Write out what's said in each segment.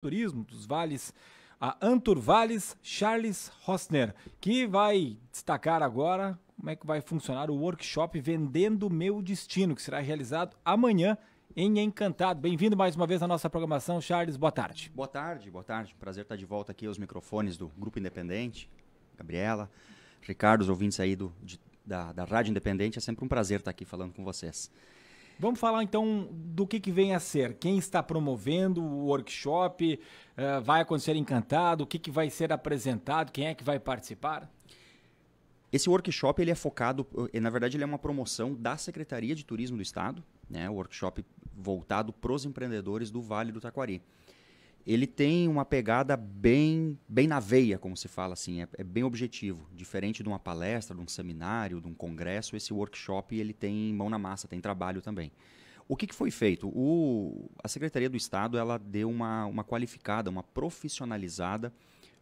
turismo dos vales, a Antur Vales, Charles Rosner, que vai destacar agora como é que vai funcionar o workshop Vendendo Meu Destino, que será realizado amanhã em Encantado. Bem-vindo mais uma vez à nossa programação, Charles. Boa tarde. Boa tarde, boa tarde. Prazer estar de volta aqui aos microfones do Grupo Independente, Gabriela, Ricardo, os ouvintes aí do, de, da, da Rádio Independente. É sempre um prazer estar aqui falando com vocês. Vamos falar então do que, que vem a ser, quem está promovendo o workshop, uh, vai acontecer encantado, o que, que vai ser apresentado, quem é que vai participar? Esse workshop ele é focado, eh, na verdade ele é uma promoção da Secretaria de Turismo do Estado, né, o workshop voltado para os empreendedores do Vale do Taquari ele tem uma pegada bem, bem na veia, como se fala assim, é, é, bem objetivo. Diferente de uma palestra, de um seminário, de um congresso, esse workshop ele tem mão na massa, tem trabalho também. O que, que foi feito? O, a Secretaria do Estado ela deu uma, uma qualificada, uma profissionalizada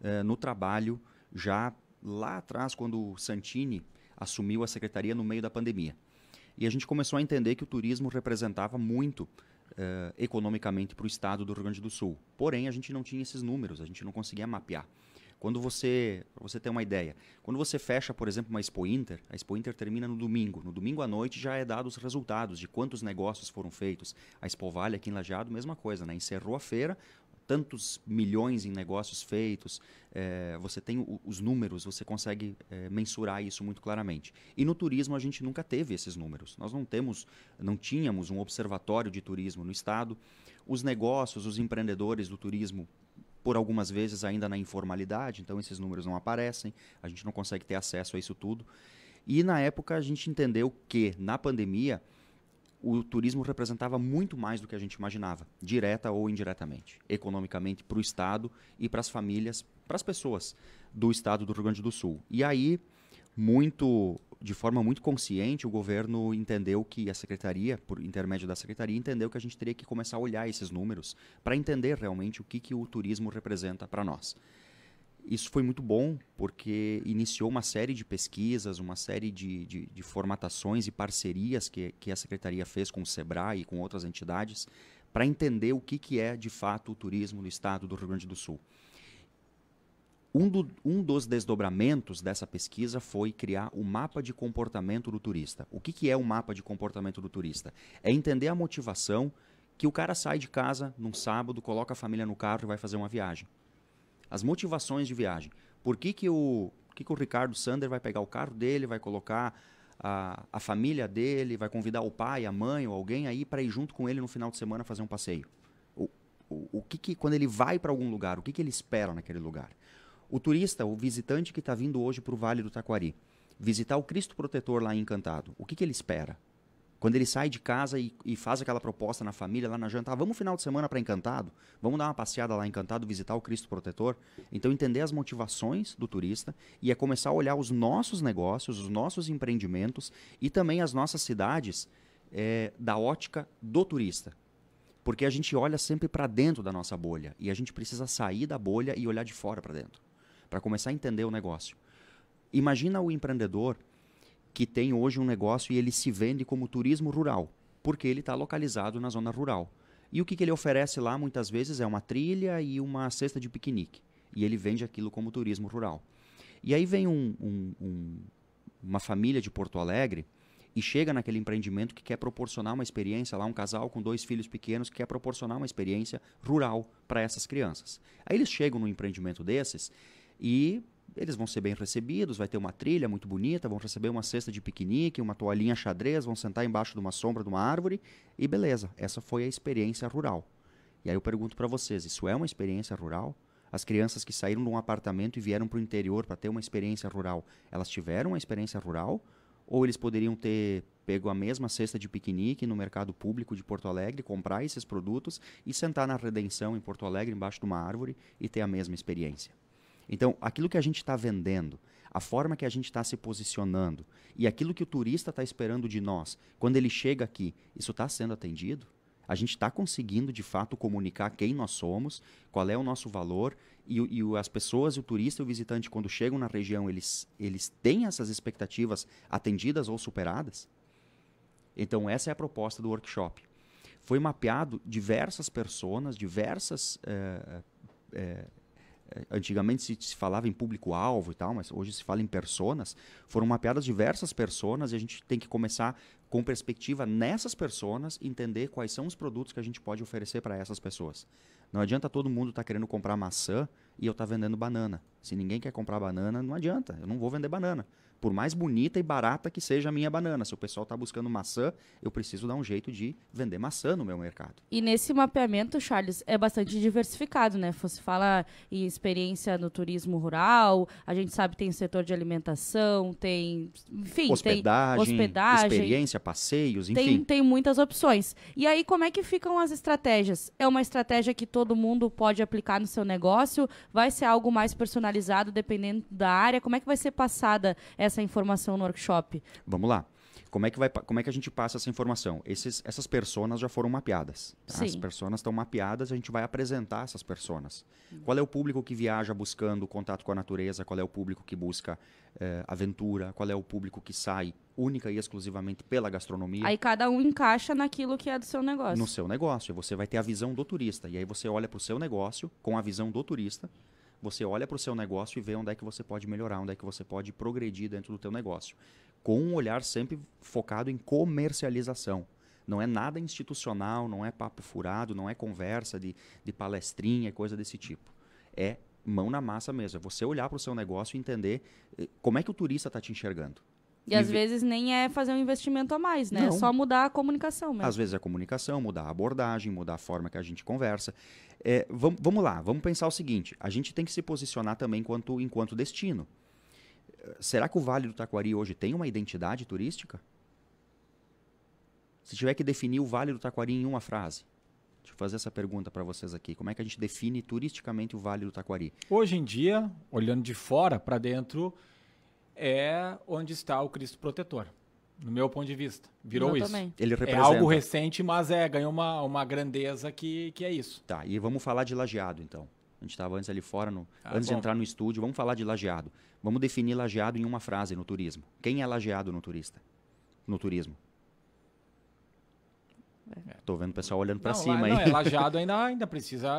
eh, no trabalho já lá atrás, quando o Santini assumiu a secretaria no meio da pandemia. E a gente começou a entender que o turismo representava muito uh, economicamente para o estado do Rio Grande do Sul. Porém, a gente não tinha esses números, a gente não conseguia mapear. Quando você, para você ter uma ideia, quando você fecha, por exemplo, uma Expo Inter, a Expo Inter termina no domingo. No domingo à noite já é dado os resultados de quantos negócios foram feitos. A Expo Vale aqui em Lajeado, mesma coisa, né? Encerrou a feira, tantos milhões em negócios feitos, é, você tem o, os números, você consegue é, mensurar isso muito claramente. E no turismo a gente nunca teve esses números. Nós não temos, não tínhamos um observatório de turismo no estado. Os negócios, os empreendedores do turismo por algumas vezes ainda na informalidade, então esses números não aparecem, a gente não consegue ter acesso a isso tudo. E na época a gente entendeu que na pandemia o turismo representava muito mais do que a gente imaginava, direta ou indiretamente, economicamente para o Estado e para as famílias, para as pessoas do Estado do Rio Grande do Sul. E aí, muito, de forma muito consciente, o governo entendeu que a secretaria, por intermédio da secretaria, entendeu que a gente teria que começar a olhar esses números para entender realmente o que, que o turismo representa para nós. Isso foi muito bom, porque iniciou uma série de pesquisas, uma série de, de, de formatações e parcerias que, que a Secretaria fez com o SEBRAE e com outras entidades para entender o que, que é, de fato, o turismo no estado do Rio Grande do Sul. Um, do, um, dos desdobramentos dessa pesquisa foi criar o mapa de comportamento do turista. O que, que é o mapa de comportamento do turista? É entender a motivação que o cara sai de casa num sábado, coloca a família no carro e vai fazer uma viagem as motivações de viagem. Por que, que, o, que, que o Ricardo Sander vai pegar o carro dele, vai colocar a, a família dele, vai convidar o pai, a mãe ou alguém aí para ir junto com ele no final de semana fazer um passeio? O, o, o que, que, quando ele vai para algum lugar, o que, que ele espera naquele lugar? O turista, o visitante que está vindo hoje para o Vale do Taquari, visitar o Cristo Protetor lá em Encantado, o que, que ele espera? Quando ele sai de casa e, e faz aquela proposta na família, lá na jantar, vamos ah, vamos final de semana para Encantado? Vamos dar uma passeada lá em Encantado, visitar o Cristo Protetor? Então, entender as motivações do turista e é começar a olhar os nossos negócios, os nossos empreendimentos e também as nossas cidades é, da ótica do turista. Porque a gente olha sempre para dentro da nossa bolha e a gente precisa sair da bolha e olhar de fora para dentro para começar a entender o negócio. Imagina o empreendedor que tem hoje um negócio e ele se vende como turismo rural, porque ele está localizado na zona rural. E o que, que ele oferece lá muitas vezes é uma trilha e uma cesta de piquenique. E ele vende aquilo como turismo rural. E aí vem um, um, um, uma família de Porto Alegre e chega naquele empreendimento que quer proporcionar uma experiência lá, um casal com dois filhos pequenos que quer proporcionar uma experiência rural para essas crianças. Aí eles chegam num empreendimento desses e eles vão ser bem recebidos, vai ter uma trilha muito bonita, vão receber uma cesta de piquenique, uma toalhinha xadrez, vão sentar embaixo de uma sombra de uma árvore e beleza, essa foi a experiência rural. E aí eu pergunto para vocês, isso é uma experiência rural? As crianças que saíram de um apartamento e vieram para o interior para ter uma experiência rural, elas tiveram uma experiência rural? Ou eles poderiam ter pego a mesma cesta de piquenique no mercado público de Porto Alegre, comprar esses produtos e sentar na Redenção em Porto Alegre, embaixo de uma árvore, e ter a mesma experiência? Então, aquilo que a gente está vendendo, a forma que a gente está se posicionando e aquilo que o turista está esperando de nós quando ele chega aqui, isso está sendo atendido? A gente está conseguindo, de fato, comunicar quem nós somos, qual é o nosso valor e, e as pessoas, o turista e o visitante, quando chegam na região, eles, eles têm essas expectativas atendidas ou superadas? Então, essa é a proposta do workshop. Foi mapeado diversas personas, diversas. É, é, antigamente se, se falava em público-alvo e tal, mas hoje se fala em personas, foram mapeadas diversas personas e a gente tem que começar com perspectiva nessas personas entender quais são os produtos que a gente pode oferecer para essas pessoas. Não adianta todo mundo estar tá querendo comprar maçã e eu estar tá vendendo banana. Se ninguém quer comprar banana, não adianta, eu não vou vender banana. Por mais bonita e barata que seja a minha banana, se o pessoal está buscando maçã, eu preciso dar um jeito de vender maçã no meu mercado. E nesse mapeamento, Charles, é bastante diversificado, né? Você fala em experiência no turismo rural, a gente sabe que tem setor de alimentação, tem, enfim, hospedagem, tem hospedagem, experiência, passeios, enfim. Tem, tem muitas opções. E aí, como é que ficam as estratégias? É uma estratégia que todo mundo pode aplicar no seu negócio? Vai ser algo mais personalizado dependendo da área? Como é que vai ser passada essa essa informação no workshop? Vamos lá. Como é que, vai, como é que a gente passa essa informação? Esses, essas personas já foram mapeadas. Tá? As personas estão mapeadas, a gente vai apresentar essas personas. Uhum. Qual é o público que viaja buscando contato com a natureza? Qual é o público que busca eh, aventura? Qual é o público que sai única e exclusivamente pela gastronomia? Aí cada um encaixa naquilo que é do seu negócio. No seu negócio. Você vai ter a visão do turista. E aí você olha para o seu negócio com a visão do turista você olha para o seu negócio e vê onde é que você pode melhorar, onde é que você pode progredir dentro do teu negócio. Com um olhar sempre focado em comercialização. Não é nada institucional, não é papo furado, não é conversa de, de palestrinha, coisa desse tipo. É mão na massa mesmo. É você olhar para o seu negócio e entender eh, como é que o turista está te enxergando. E, às vezes nem é fazer um investimento a mais, né? É Não. É só mudar a comunicação mesmo. Às vezes a é comunicação, mudar a abordagem, mudar a forma que a gente conversa. É, vamos, vamos lá, vamos pensar o seguinte: a gente tem que se posicionar também quanto enquanto destino. Eh, será que o Vale do Taquari hoje tem uma identidade turística? Se tiver que definir o Vale do Taquari em uma frase, Deixa eu fazer essa pergunta para vocês aqui. Como é que a gente define turisticamente o Vale do Taquari? Hoje em dia, olhando de fora para dentro, é onde está o Cristo protetor. No meu ponto de vista. Virou eu isso. Também. Ele é representa. É algo recente, mas é, ganhou uma, uma grandeza que, que é isso. Tá, e vamos falar de lajeado, então. A gente estava antes ali fora, no, ah, antes bom. de entrar no estúdio, vamos falar de lajeado. Vamos definir lajeado em uma frase no turismo. Quem é lajeado no turista? No turismo. Estou é. vendo o pessoal olhando para cima lá, é, aí. Não, é, lajeado ainda, ainda precisa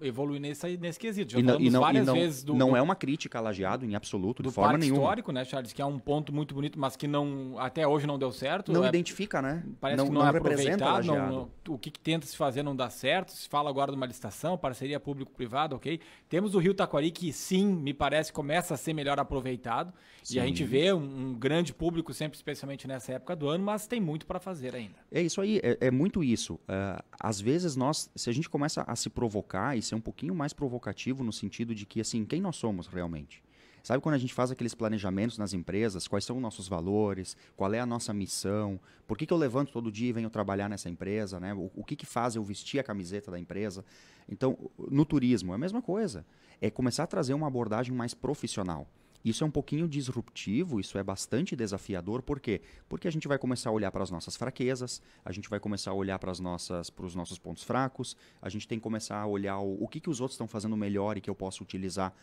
evoluir nesse, nesse quesito. Já e não, não, várias e não, vezes do, Não é uma crítica a lajeado em absoluto, de forma nenhuma. histórico, né, Charles? Que é um ponto muito bonito, mas que não até hoje não deu certo. Não é, identifica, né? Parece não, que não, não é representa não, O que, que, tenta se fazer não dá certo. Se fala agora de uma licitação, parceria público-privada, ok. Temos o Rio Taquari que, sim, me parece, começa a ser melhor aproveitado. Sim. E a gente vê um, um, grande público sempre, especialmente nessa época do ano, mas tem muito para fazer ainda. É isso aí. é, é muito muito isso. Uh, às vezes nós, se a gente começa a se provocar e ser um pouquinho mais provocativo no sentido de que, assim, quem nós somos realmente? Sabe quando a gente faz aqueles planejamentos nas empresas? Quais são os nossos valores? Qual é a nossa missão? Por que, que eu levanto todo dia e venho trabalhar nessa empresa? Né? O, o, que, que faz eu vestir a camiseta da empresa? Então, no turismo, é a mesma coisa. É começar a trazer uma abordagem mais profissional. Isso é um pouquinho disruptivo, isso é bastante desafiador, por quê? Porque a gente vai começar a olhar para as nossas fraquezas, a gente vai começar a olhar para, os nossos pontos fracos, a gente tem que começar a olhar o, o que, que os outros estão fazendo melhor e que eu posso utilizar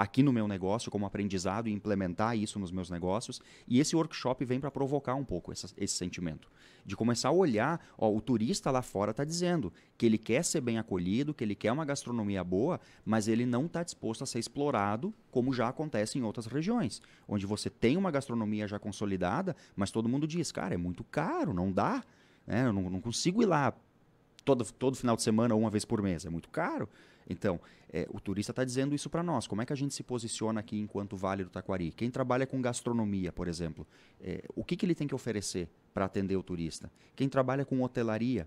aqui no meu negócio como aprendizado e implementar isso nos meus negócios. E esse workshop vem para provocar um pouco essa, esse sentimento. De começar a olhar, ó, o turista lá fora está dizendo que ele quer ser bem acolhido, que ele quer uma gastronomia boa, mas ele não está disposto a ser explorado como já acontece em outras regiões, onde você tem uma gastronomia já consolidada, mas todo mundo diz, cara, é muito caro, não dá. Né? Eu não, não consigo ir lá todo, todo final de semana ou uma vez por mês. É muito caro. Então, é, o turista está dizendo isso para nós. Como é que a gente se posiciona aqui enquanto Vale do Taquari? Quem trabalha com gastronomia, por exemplo, é, o que, que ele tem que oferecer para atender o turista? Quem trabalha com hotelaria,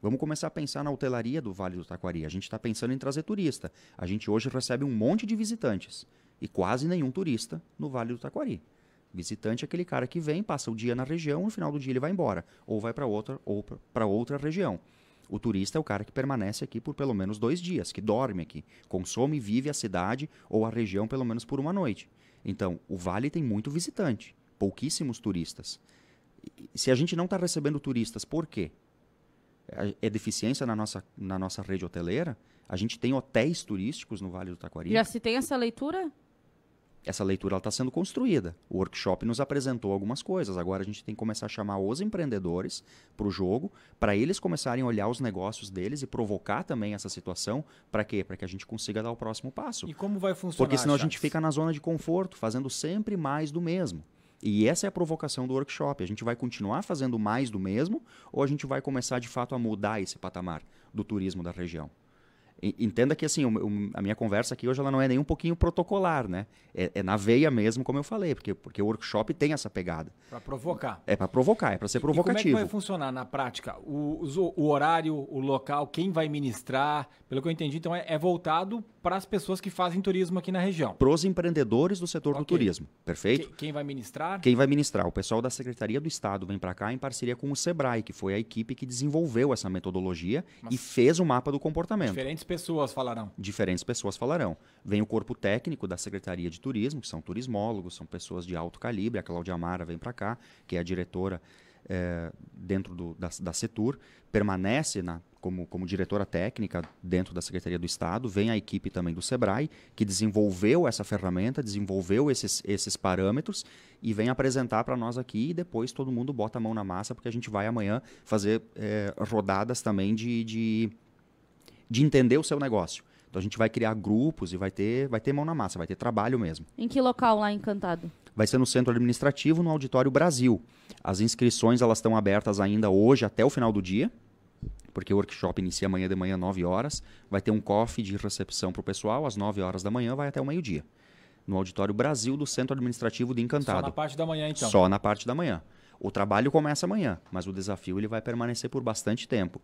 Vamos começar a pensar na hotelaria do Vale do Taquari. A gente está pensando em trazer turista. A gente hoje recebe um monte de visitantes e quase nenhum turista no Vale do Taquari. Visitante é aquele cara que vem, passa o dia na região, no final do dia ele vai embora, ou vai para outra ou para outra região. O turista é o cara que permanece aqui por pelo menos dois dias, que dorme aqui, consome e vive a cidade ou a região pelo menos por uma noite. Então, o vale tem muito visitante, pouquíssimos turistas. Se a gente não está recebendo turistas, por quê? É, é deficiência na nossa, na nossa rede hoteleira? A gente tem hotéis turísticos no Vale do Taquari? Já se tem essa leitura? essa leitura está sendo construída. O workshop nos apresentou algumas coisas. Agora a gente tem que começar a chamar os empreendedores para o jogo, para eles começarem a olhar os negócios deles e provocar também essa situação. Para quê? Para que a gente consiga dar o próximo passo. E como vai funcionar? Porque senão a gente fica na zona de conforto, fazendo sempre mais do mesmo. E essa é a provocação do workshop. A gente vai continuar fazendo mais do mesmo ou a gente vai começar de fato a mudar esse patamar do turismo da região? Entenda que assim, a minha conversa aqui hoje ela não é nem um pouquinho protocolar, né? É, é, na veia mesmo, como eu falei, porque, porque o workshop tem essa pegada. Para provocar. É para provocar, é para ser provocativo. E como é que vai funcionar na prática? O, o, horário, o local, quem vai ministrar? Pelo que eu entendi, então é, é voltado para as pessoas que fazem turismo aqui na região. Para os empreendedores do setor okay. do turismo, perfeito? quem vai ministrar? Quem vai ministrar? O pessoal da Secretaria do Estado vem para cá em parceria com o SEBRAE, que foi a equipe que desenvolveu essa metodologia Mas e fez o mapa do comportamento. Diferentes pessoas falarão. Diferentes pessoas falarão. Vem o corpo técnico da Secretaria de Turismo, que são turismólogos, são pessoas de alto calibre. A Cláudia Amara vem para cá, que é a diretora é, dentro do, da, da CETUR, permanece na como, como diretora técnica dentro da Secretaria do Estado, vem a equipe também do SEBRAE, que desenvolveu essa ferramenta, desenvolveu esses, esses parâmetros e vem apresentar para nós aqui e depois todo mundo bota a mão na massa, porque a gente vai amanhã fazer é, rodadas também de, de, de entender o seu negócio. Então a gente vai criar grupos e vai ter, vai ter mão na massa, vai ter trabalho mesmo. Em que local lá encantado? Vai ser no centro administrativo, no Auditório Brasil. As inscrições elas estão abertas ainda hoje até o final do dia porque o workshop inicia amanhã de manhã, 9 horas. Vai ter um coffee de recepção para o pessoal, às 9 horas da manhã, vai até o meio-dia. No Auditório Brasil do Centro Administrativo de Encantado. Só na parte da manhã, então. Só na parte da manhã. O trabalho começa amanhã, mas o desafio ele vai permanecer por bastante tempo.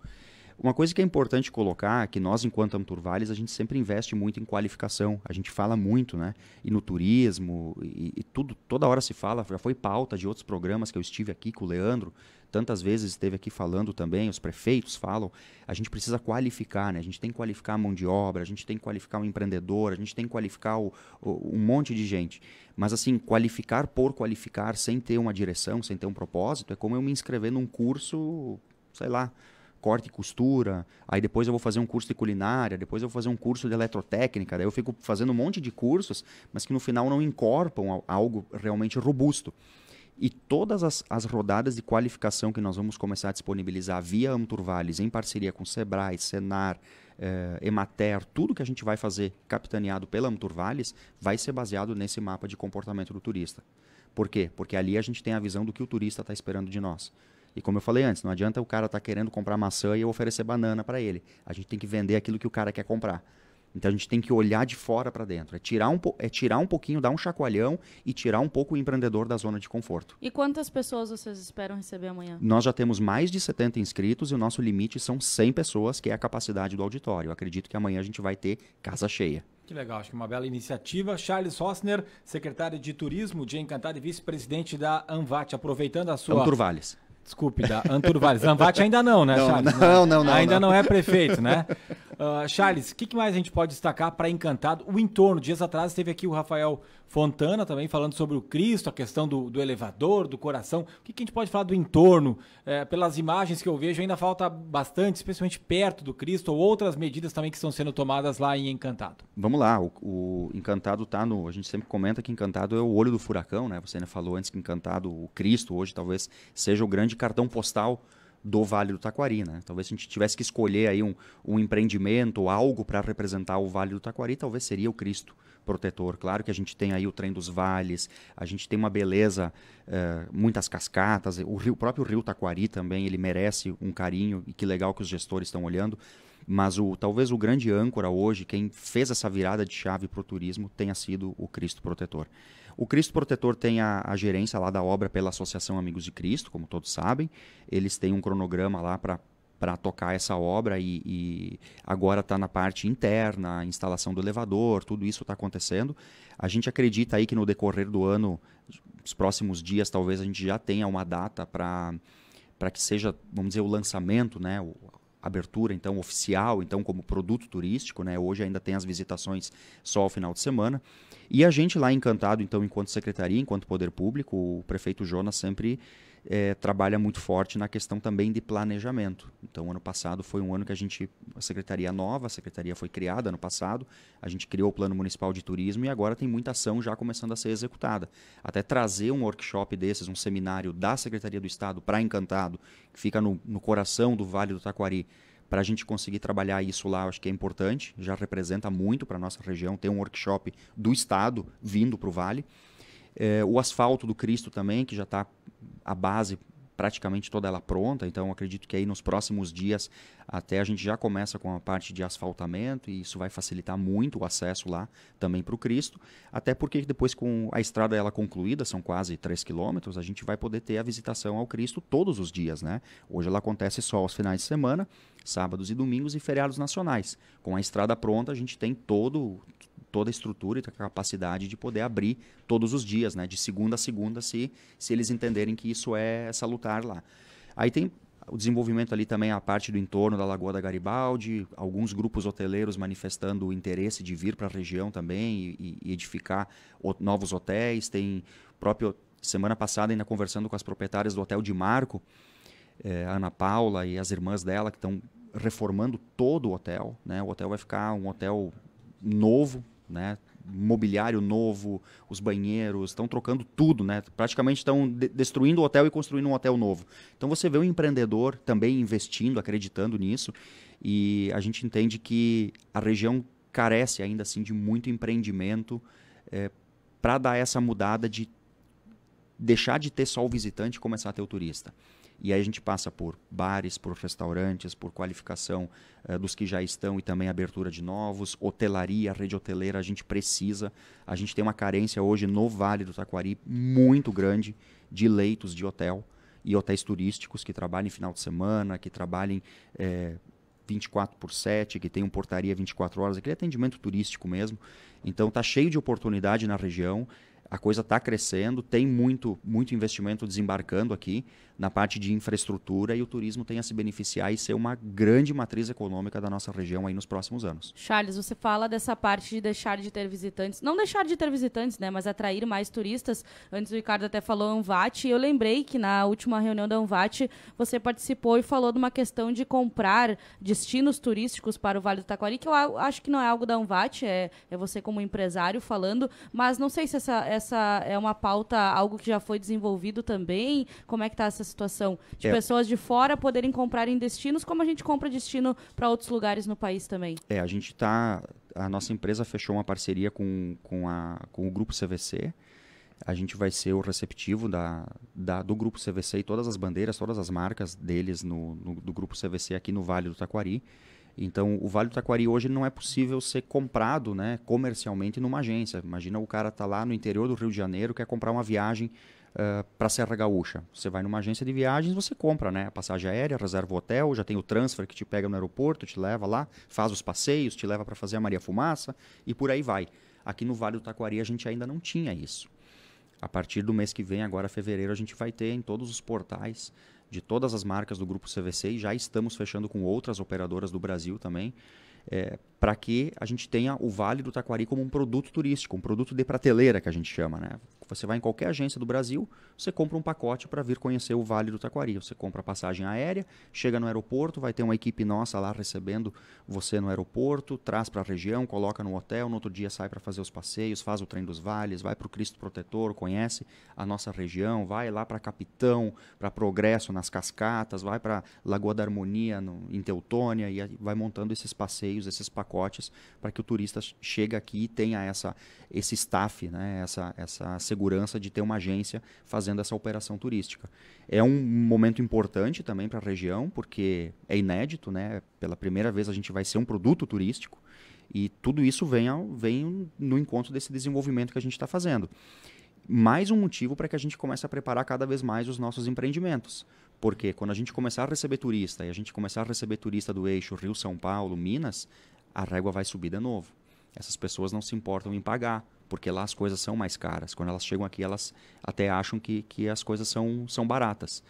Uma coisa que é importante colocar, que nós, enquanto turvales a gente sempre investe muito em qualificação. A gente fala muito, né? E no turismo, e, e, tudo, toda hora se fala, já foi pauta de outros programas que eu estive aqui com o Leandro, tantas vezes esteve aqui falando também, os prefeitos falam, a gente precisa qualificar, né? A gente tem que qualificar a mão de obra, a gente tem que qualificar o empreendedor, a gente tem que qualificar o, o, um monte de gente. Mas assim, qualificar por qualificar, sem ter uma direção, sem ter um propósito, é como eu me inscrever num curso, sei lá, corte e costura, aí depois eu vou fazer um curso de culinária, depois eu vou fazer um curso de eletrotécnica, daí eu fico fazendo um monte de cursos, mas que no final não incorporam algo realmente robusto. E todas as, as rodadas de qualificação que nós vamos começar a disponibilizar via Amturvales, em parceria com Sebrae, Senar, eh, Emater, tudo que a gente vai fazer capitaneado pela Amturvales, vai ser baseado nesse mapa de comportamento do turista. Por quê? Porque ali a gente tem a visão do que o turista está esperando de nós. E como eu falei antes, não adianta o cara estar tá querendo comprar maçã e eu oferecer banana para ele. A gente tem que vender aquilo que o cara quer comprar. Então a gente tem que olhar de fora para dentro, é tirar, um, é tirar um pouquinho, dar um chacoalhão e tirar um pouco o empreendedor da zona de conforto. E quantas pessoas vocês esperam receber amanhã? Nós já temos mais de 70 inscritos e o nosso limite são 100 pessoas, que é a capacidade do auditório. Eu acredito que amanhã a gente vai ter casa cheia. Que legal, acho que uma bela iniciativa. Charles Rossner, secretário de Turismo de Encantado e vice-presidente da ANVAT, aproveitando a sua. Cantur Vales. Desculpe, da Anturo Vales. Zambate ainda não, né, não, Charles? Não, não, não. Ainda não, não é prefeito, né? Uh, Charles, o que, que, mais a gente pode destacar para Encantado? O entorno. Dias atrás teve aqui o Rafael Fontana também falando sobre o Cristo, a questão do, do elevador, do coração. O que, que, a gente pode falar do entorno? É, pelas imagens que eu vejo, ainda falta bastante, especialmente perto do Cristo, ou outras medidas também que estão sendo tomadas lá em Encantado. Vamos lá, o, o Encantado está no. A gente sempre comenta que Encantado é o olho do furacão, né? Você ainda falou antes que Encantado, o Cristo, hoje talvez seja o grande cartão postal do Vale do Taquari. Né? Talvez se a gente tivesse que escolher aí um, um empreendimento, algo para representar o Vale do Taquari, talvez seria o Cristo protetor. Claro que a gente tem aí o trem dos vales, a gente tem uma beleza, eh, muitas cascatas, o, rio, o próprio rio Taquari também, ele merece um carinho e que legal que os gestores estão olhando. Mas o, talvez o grande âncora hoje, quem fez essa virada de chave para o turismo, tenha sido o Cristo Protetor. O Cristo Protetor tem a, a, gerência lá da obra pela Associação Amigos de Cristo, como todos sabem. Eles têm um cronograma lá para para tocar essa obra e, e agora está na parte interna, a instalação do elevador, tudo isso está acontecendo. A gente acredita aí que no decorrer do ano, nos próximos dias, talvez a gente já tenha uma data para para que seja, vamos dizer, o lançamento, né, abertura então oficial, então como produto turístico, né? Hoje ainda tem as visitações só ao final de semana. E a gente lá encantado, então, enquanto secretaria, enquanto poder público, o prefeito Jonas sempre é, trabalha muito forte na questão também de planejamento. Então, ano passado foi um ano que a gente, a secretaria nova, a secretaria foi criada ano passado, a gente criou o Plano Municipal de Turismo e agora tem muita ação já começando a ser executada. Até trazer um workshop desses, um seminário da Secretaria do Estado para Encantado, que fica no, no coração do Vale do Taquari, para a gente conseguir trabalhar isso lá, acho que é importante, já representa muito para a nossa região ter um workshop do Estado vindo para o Vale. É, o asfalto do Cristo também, que já está a base praticamente toda ela pronta, então acredito que aí nos próximos dias até a gente já começa com a parte de asfaltamento e isso vai facilitar muito o acesso lá também para o Cristo, até porque depois com a estrada ela concluída, são quase 3 quilômetros, a gente vai poder ter a visitação ao Cristo todos os dias, né? Hoje ela acontece só aos finais de semana, sábados e domingos e feriados nacionais. Com a estrada pronta, a gente tem todo toda a estrutura e a capacidade de poder abrir todos os dias, né? De segunda a segunda, se, se eles entenderem que isso é, é salutar lá. Aí tem o desenvolvimento ali também a parte do entorno da Lagoa da Garibaldi, alguns grupos hoteleiros manifestando o interesse de vir para a região também e, e edificar novos hotéis. Tem próprio semana passada ainda conversando com as proprietárias do hotel de Marco, eh, Ana Paula e as irmãs dela que estão reformando todo o hotel, né? O hotel vai ficar um hotel novo, né? Mobiliário novo, os banheiros, estão trocando tudo, né? Praticamente estão de destruindo o hotel e construindo um hotel novo. Então você vê o um empreendedor também investindo, acreditando nisso, e a gente entende que a região carece ainda assim de muito empreendimento é, eh, para dar essa mudada de deixar de ter só o visitante e começar a ter o turista. E aí a gente passa por bares, por restaurantes, por qualificação uh, dos que já estão e também abertura de novos, hotelaria, rede hoteleira, a gente precisa. A gente tem uma carência hoje no Vale do Taquari muito grande de leitos de hotel e hotéis turísticos que trabalhem final de semana, que trabalhem é, eh, 24 por 7, que tenham portaria 24 horas, aquele atendimento turístico mesmo. Então tá cheio de oportunidade na região a coisa está crescendo, tem muito, muito investimento desembarcando aqui na parte de infraestrutura e o turismo tem a se beneficiar e ser uma grande matriz econômica da nossa região aí nos próximos anos. Charles, você fala dessa parte de deixar de ter visitantes, não deixar de ter visitantes, né, mas atrair mais turistas. Antes o Ricardo até falou Anvat, e eu lembrei que na última reunião da Anvat você participou e falou de uma questão de comprar destinos turísticos para o Vale do Taquari, que eu acho que não é algo da Anvat, é, é você como empresário falando, mas não sei se essa, essa essa é uma pauta, algo que já foi desenvolvido também? Como é que está essa situação? De é. pessoas de fora poderem comprar em destinos, como a gente compra destino para outros lugares no país também? É, a gente está... A nossa empresa fechou uma parceria com, com, a, com o Grupo CVC, a gente vai ser o receptivo da, da, do grupo CVC e todas as bandeiras, todas as marcas deles no, no, do grupo CVC aqui no Vale do Taquari. Então, o Vale do Taquari hoje não é possível ser comprado né, comercialmente numa agência. Imagina o cara tá lá no interior do Rio de Janeiro, quer comprar uma viagem uh, para Serra Gaúcha. Você vai numa agência de viagens, você compra né, a passagem aérea, reserva o hotel, já tem o transfer que te pega no aeroporto, te leva lá, faz os passeios, te leva para fazer a Maria Fumaça e por aí vai. Aqui no Vale do Taquari a gente ainda não tinha isso. A partir do mês que vem, agora fevereiro, a gente vai ter em todos os portais de todas as marcas do grupo CVC e já estamos fechando com outras operadoras do Brasil também. É, para que a gente tenha o Vale do Taquari como um produto turístico, um produto de prateleira que a gente chama, né? Você vai em qualquer agência do Brasil, você compra um pacote para vir conhecer o Vale do Taquari. Você compra a passagem aérea, chega no aeroporto, vai ter uma equipe nossa lá recebendo você no aeroporto, traz para a região, coloca no hotel, no outro dia sai para fazer os passeios, faz o trem dos vales, vai para o Cristo Protetor, conhece a nossa região, vai lá para Capitão, para Progresso nas Cascatas, vai para Lagoa da Harmonia no, em Teutônia e vai montando esses passeios, esses pacotes para que o turista chegue aqui e tenha essa esse staff, né, essa essa segurança segurança de ter uma agência fazendo essa operação turística. É um momento importante também para a região, porque é inédito, né? Pela primeira vez a gente vai ser um produto turístico e tudo isso vem, ao, vem no encontro desse desenvolvimento que a gente está fazendo. Mais um motivo para que a gente comece a preparar cada vez mais os nossos empreendimentos. Porque quando a gente começar a receber turista e a gente começar a receber turista do eixo Rio-São Paulo, Minas, a régua vai subir de novo. Essas pessoas não se importam em pagar, porque lá as coisas são mais caras. Quando elas chegam aqui, elas até acham que, que as coisas são, são baratas.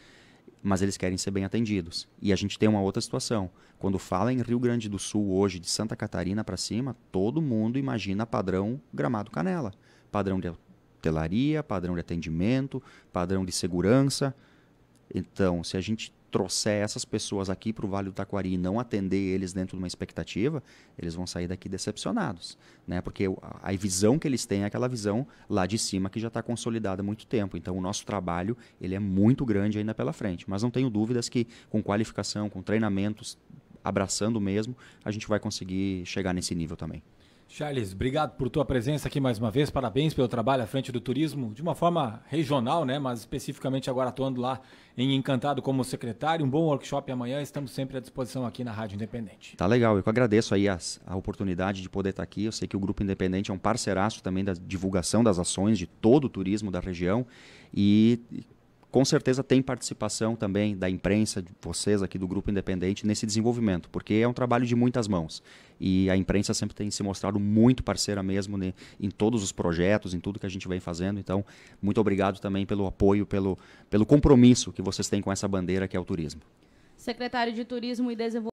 Mas eles querem ser bem atendidos. E a gente tem uma outra situação. Quando fala em Rio Grande do Sul hoje, de Santa Catarina para cima, todo mundo imagina padrão Gramado Canela. Padrão de hotelaria, padrão de atendimento, padrão de segurança. Então, se a gente trouxer essas pessoas aqui para o Vale do Taquari e não atender eles dentro de uma expectativa, eles vão sair daqui decepcionados, né? Porque a visão que eles têm é aquela visão lá de cima que já está consolidada há muito tempo. Então o nosso trabalho ele é muito grande ainda pela frente, mas não tenho dúvidas que com qualificação, com treinamentos, abraçando mesmo, a gente vai conseguir chegar nesse nível também. Charles, obrigado por tua presença aqui mais uma vez. Parabéns pelo trabalho à frente do turismo, de uma forma regional, né? Mas especificamente agora atuando lá em Encantado como secretário. Um bom workshop amanhã. Estamos sempre à disposição aqui na Rádio Independente. Tá legal. Eu que agradeço aí as, a oportunidade de poder estar aqui. Eu sei que o Grupo Independente é um parceiraço também da divulgação das ações de todo o turismo da região e com certeza tem participação também da imprensa, de vocês aqui do Grupo Independente, nesse desenvolvimento, porque é um trabalho de muitas mãos. E a imprensa sempre tem se mostrado muito parceira mesmo né, em todos os projetos, em tudo que a gente vem fazendo. Então, muito obrigado também pelo apoio, pelo, pelo compromisso que vocês têm com essa bandeira que é o turismo. Secretário de Turismo e Desenvolvimento.